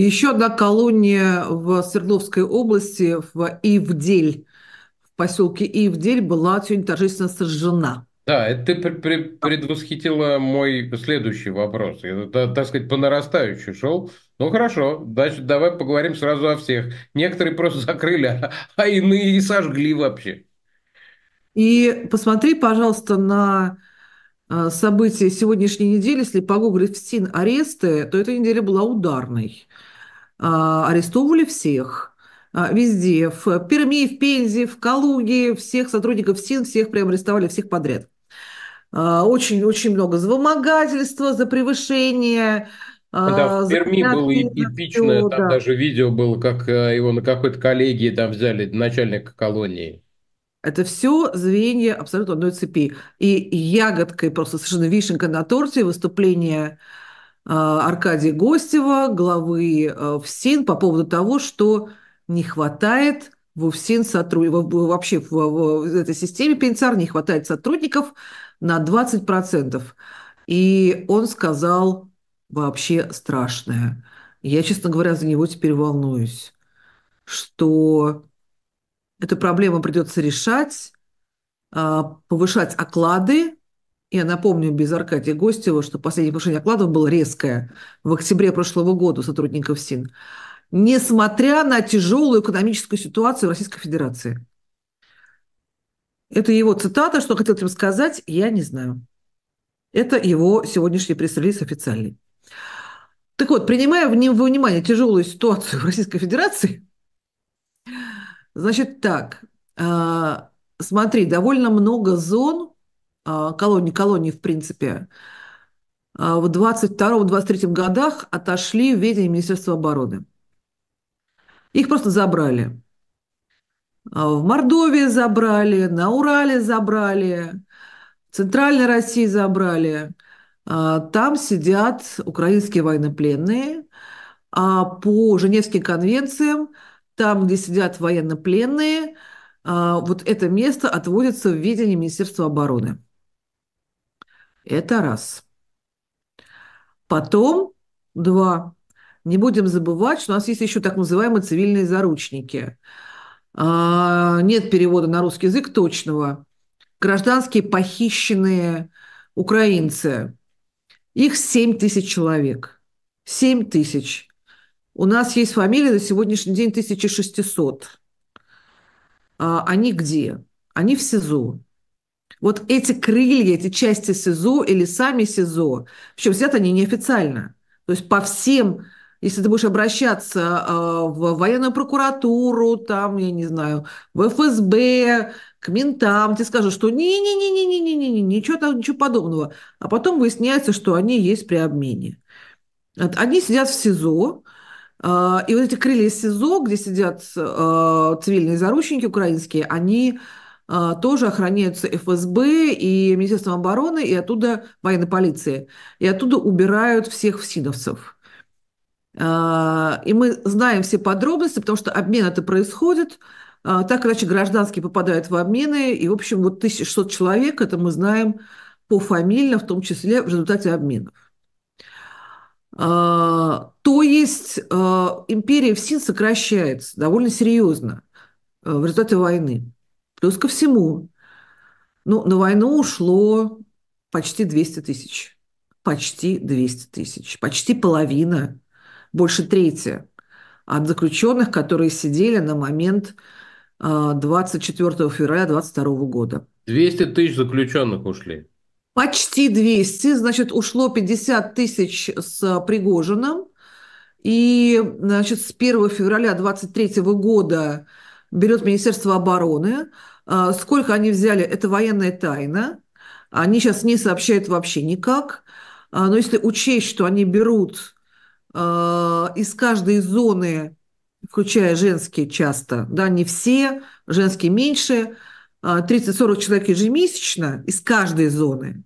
Еще одна колония в Свердловской области, в Ивдель, в поселке Ивдель, была сегодня торжественно сожжена. Да, это ты предвосхитила мой следующий вопрос. Я, так сказать, по нарастающей шел. Ну хорошо, значит, давай поговорим сразу о всех. Некоторые просто закрыли, а, а иные и сожгли вообще. И посмотри, пожалуйста, на а, события сегодняшней недели. Если погуглить в СИН аресты, то эта неделя была ударной. А, арестовывали всех, а, везде, в Перми, в Пензе, в Калуге, всех сотрудников СИН, всех прям арестовали, всех подряд. А, очень-очень много за вымогательство, за превышение, ну да, в Перми было эпичное, там да. даже видео было, как э, его на какой-то коллегии там взяли, начальника колонии. Это все звенья абсолютно одной цепи. И ягодкой, просто совершенно вишенка на торте выступление Э, Аркадия Гостева, главы э, ВСИН по поводу того, что не хватает в ВСИН сотрудников, вообще в, в, в этой системе пенсар не хватает сотрудников на 20%. И он сказал вообще страшное. Я, честно говоря, за него теперь волнуюсь, что эту проблему придется решать, э, повышать оклады, я напомню без Аркадия Гостева, что последнее повышение окладов было резкое в октябре прошлого года у сотрудников СИН, несмотря на тяжелую экономическую ситуацию в Российской Федерации. Это его цитата, что он хотел этим сказать, я не знаю. Это его сегодняшний пресс-релиз официальный. Так вот, принимая в внимание тяжелую ситуацию в Российской Федерации, значит так, а, смотри, довольно много зон а, колонии, колонии в принципе, а, в 22-23 годах отошли в ведение Министерства обороны. Их просто забрали. А, в Мордовии забрали, на Урале забрали, в Центральной России забрали. Там сидят украинские военнопленные, а по Женевским конвенциям, там, где сидят военнопленные, вот это место отводится в ведение Министерства обороны. Это раз. Потом, два, не будем забывать, что у нас есть еще так называемые цивильные заручники. А, нет перевода на русский язык точного. Гражданские похищенные украинцы. Их 7 тысяч человек. 7 тысяч. У нас есть фамилии на сегодняшний день 1600. А, они где? Они в СИЗО. Вот эти крылья, эти части СИЗО или сами СИЗО, причем взят они неофициально. То есть по всем, если ты будешь обращаться а, в военную прокуратуру, там, я не знаю, в ФСБ, к ментам, тебе скажут, что не-не-не-не-не-не-не, ничего, там, ничего подобного. А потом выясняется, что они есть при обмене. Они сидят в СИЗО, а, и вот эти крылья СИЗО, где сидят а, цивильные заручники украинские, они а, тоже охраняются ФСБ и Министерством обороны, и оттуда военной полиции. И оттуда убирают всех всиновцев. А, и мы знаем все подробности, потому что обмен это происходит. А, так иначе гражданские попадают в обмены. И, в общем, вот 1600 человек, это мы знаем пофамильно, в том числе в результате обменов. То есть империя ФСИН сокращается довольно серьезно в результате войны. Плюс ко всему, ну, на войну ушло почти 200 тысяч. Почти 200 тысяч. Почти половина, больше трети от заключенных, которые сидели на момент 24 а, февраля 2022 года. 200 тысяч заключенных ушли. Почти 200, значит, ушло 50 тысяч с Пригожиным. И, значит, с 1 февраля 2023 года берет Министерство обороны, а, сколько они взяли, это военная тайна. Они сейчас не сообщают вообще никак. А, но если учесть, что они берут а, из каждой зоны, включая женские часто, да, не все, женские меньше, 30-40 человек ежемесячно из каждой зоны.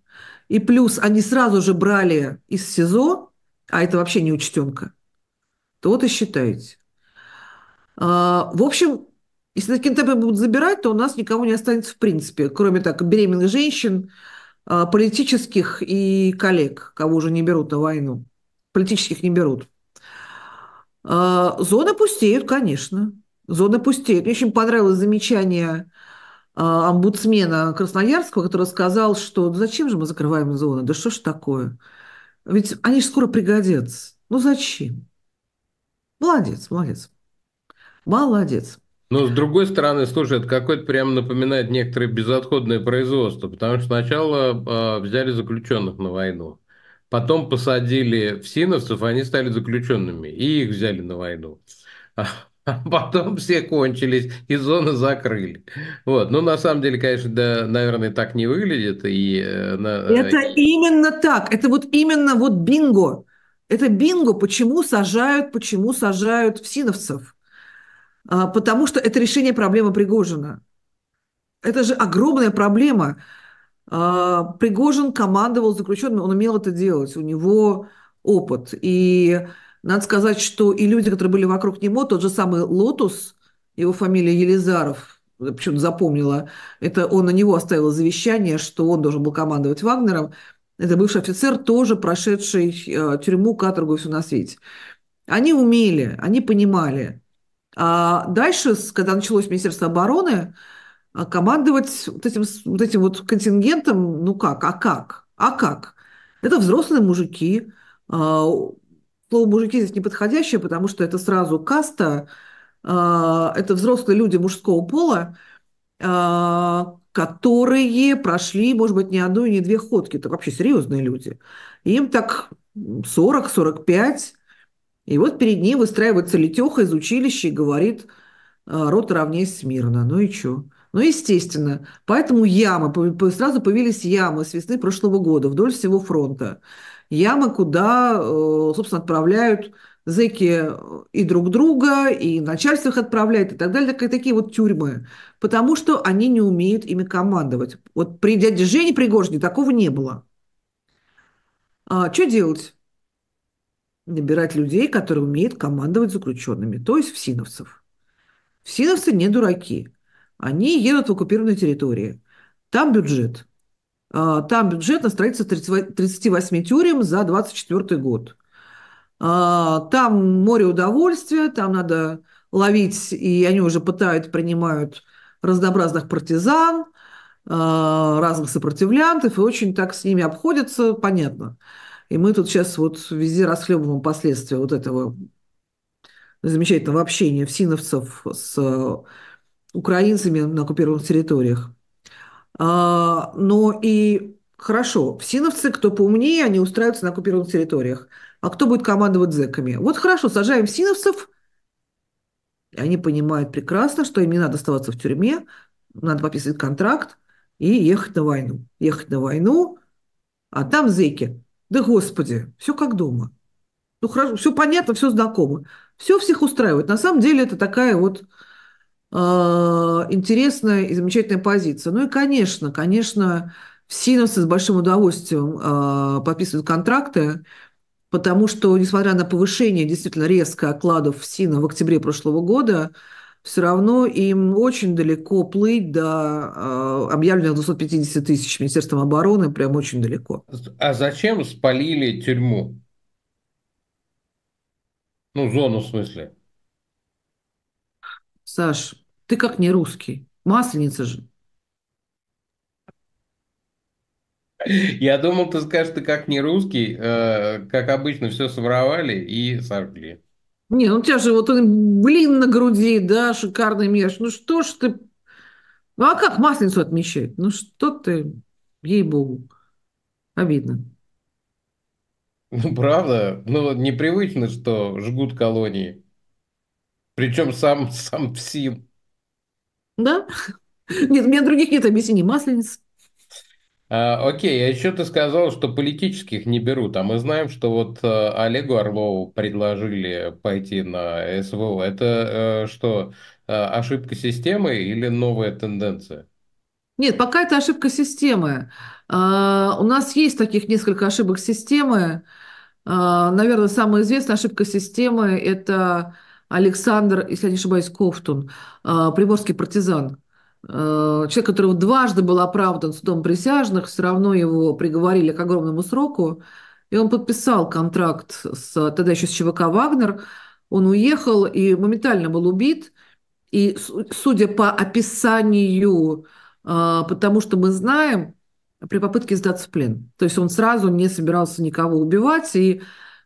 И плюс они сразу же брали из СИЗО, а это вообще не учтенка, то вот и считайте. В общем, если на темпом будут забирать, то у нас никого не останется в принципе, кроме так беременных женщин, а, политических и коллег, кого уже не берут на войну. Политических не берут. А, зоны пустеют, конечно. Зоны пустеют. Мне очень понравилось замечание а, омбудсмена Красноярского, который сказал, что зачем же мы закрываем зоны? Да что ж такое? Ведь они же скоро пригодятся. Ну зачем? Молодец, молодец. Молодец. Но с другой стороны, слушай, это какое-то прям напоминает некоторое безотходное производство, потому что сначала э, взяли заключенных на войну, потом посадили всиновцев, они стали заключенными, и их взяли на войну. А, а потом все кончились, и зоны закрыли. Вот. Ну, на самом деле, конечно, да, наверное, так не выглядит. И, э, на. Э, это именно так. Это вот именно вот бинго. Это бинго, почему сажают, почему сажают всиновцев. А, потому что это решение проблемы Пригожина. Это же огромная проблема. А, Пригожин командовал заключенными, он умел это делать, у него опыт. И надо сказать, что и люди, которые были вокруг него, тот же самый Лотус, его фамилия Елизаров, почему-то запомнила, это он на него оставил завещание, что он должен был командовать Вагнером. Это бывший офицер, тоже прошедший э, тюрьму, каторгу и все на свете. Они умели, они понимали. А дальше, когда началось Министерство обороны, а, командовать вот этим, вот этим вот контингентом, ну как, а как, а как? Это взрослые мужики. А, слово «мужики» здесь неподходящее, потому что это сразу каста, а, это взрослые люди мужского пола, которые прошли, может быть, не одну и не две ходки. Это вообще серьезные люди. Им так 40-45, и вот перед ней выстраивается летеха из училища и говорит, «А, рот равней смирно. Ну и что? Ну, естественно. Поэтому ямы, сразу появились ямы с весны прошлого года вдоль всего фронта. Ямы, куда, э, собственно, отправляют зэки э, и друг друга, и начальство их отправляет, и так далее, такие вот тюрьмы, потому что они не умеют ими командовать. Вот при дяде Жене Пригожине такого не было. А, что делать? набирать людей, которые умеют командовать заключенными, то есть всиновцев. Всиновцы не дураки. Они едут в оккупированные территории. Там бюджет. А, там бюджет на строительство 38 тюрем за 24 год. А, там море удовольствия, там надо ловить, и они уже пытают, принимают разнообразных партизан, а, разных сопротивлянтов, и очень так с ними обходятся, понятно. И мы тут сейчас вот везде расхлебываем последствия вот этого замечательного общения всиновцев с э, украинцами на оккупированных территориях. А, но и хорошо, всиновцы, кто поумнее, они устраиваются на оккупированных территориях. А кто будет командовать зэками? Вот хорошо, сажаем всиновцев, и они понимают прекрасно, что им не надо оставаться в тюрьме, надо подписывать контракт и ехать на войну. Ехать на войну, а там зэки. Да господи, все как дома. Ну хорошо, все понятно, все знакомо. Все всех устраивает. На самом деле это такая вот э, интересная и замечательная позиция. Ну и, конечно, конечно, синусы с большим удовольствием э, подписывают контракты, потому что, несмотря на повышение действительно резко окладов СИНа в октябре прошлого года, все равно им очень далеко плыть до а, объявленных 250 тысяч Министерством обороны, прям очень далеко. А зачем спалили тюрьму? Ну, зону в смысле. Саш, ты как не русский? Масленица же. Я думал, ты скажешь, ты как не русский, э, как обычно, все своровали и сожгли. Не, ну у тебя же вот он блин на груди, да, шикарный мерч. Ну что ж ты... Ну а как Масленицу отмечать? Ну что ты, ей-богу, обидно. Ну правда, ну непривычно, что жгут колонии. Причем сам, сам ПСИМ. Да? Нет, у меня других нет объяснений. Масленица. А, окей, а еще ты сказал, что политических не берут, а мы знаем, что вот э, Олегу Орлову предложили пойти на СВО. Это э, что, э, ошибка системы или новая тенденция? Нет, пока это ошибка системы. А, у нас есть таких несколько ошибок системы. А, наверное, самая известная ошибка системы – это Александр, если я не ошибаюсь, Кофтун, а, приморский партизан – Э, человек, которого дважды был оправдан судом присяжных, все равно его приговорили к огромному сроку, и он подписал контракт с, тогда еще с ЧВК «Вагнер», он уехал и моментально был убит, и судя по описанию, э, потому что мы знаем, при попытке сдаться в плен. То есть он сразу не собирался никого убивать, и,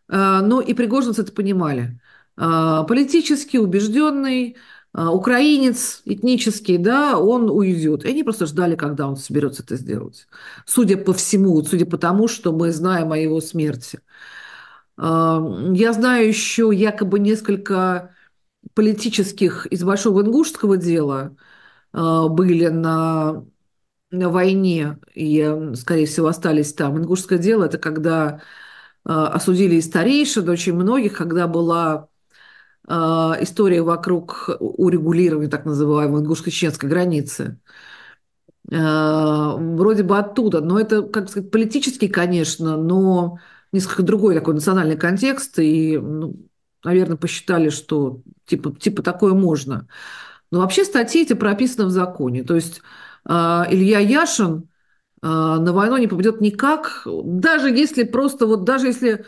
э, ну и пригожинцы это понимали. Политически убежденный, а, украинец этнический, да, он уйдет. И они просто ждали, когда он соберется это сделать. Судя по всему, судя по тому, что мы знаем о его смерти. А, я знаю еще якобы несколько политических из Большого Ингушского дела а, были на, на войне и, скорее всего, остались там. Ингушское дело – это когда осудили и старейшин, очень многих, когда была Э, история вокруг урегулирования так называемой ингушско-чеченской границы. Э, вроде бы оттуда, но это, как сказать, политический, конечно, но несколько другой такой национальный контекст, и, ну, наверное, посчитали, что типа, типа такое можно. Но вообще статьи эти прописаны в законе. То есть э, Илья Яшин на войну не попадет никак, даже если просто вот, даже если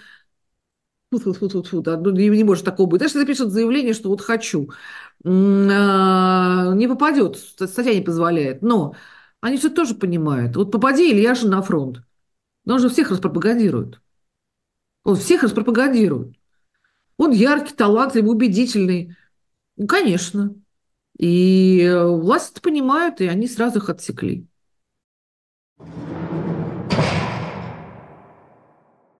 ну, фу -фу -фу -фу да, ну, не, не может такого быть. Даже запишет заявление, что вот хочу. А, не попадет, статья не позволяет. Но они все тоже понимают. Вот попади же на фронт. Но он же всех распропагандирует. Он всех распропагандирует. Он яркий, талантливый, убедительный. Ну, конечно. И э, власти это понимают, и они сразу их отсекли.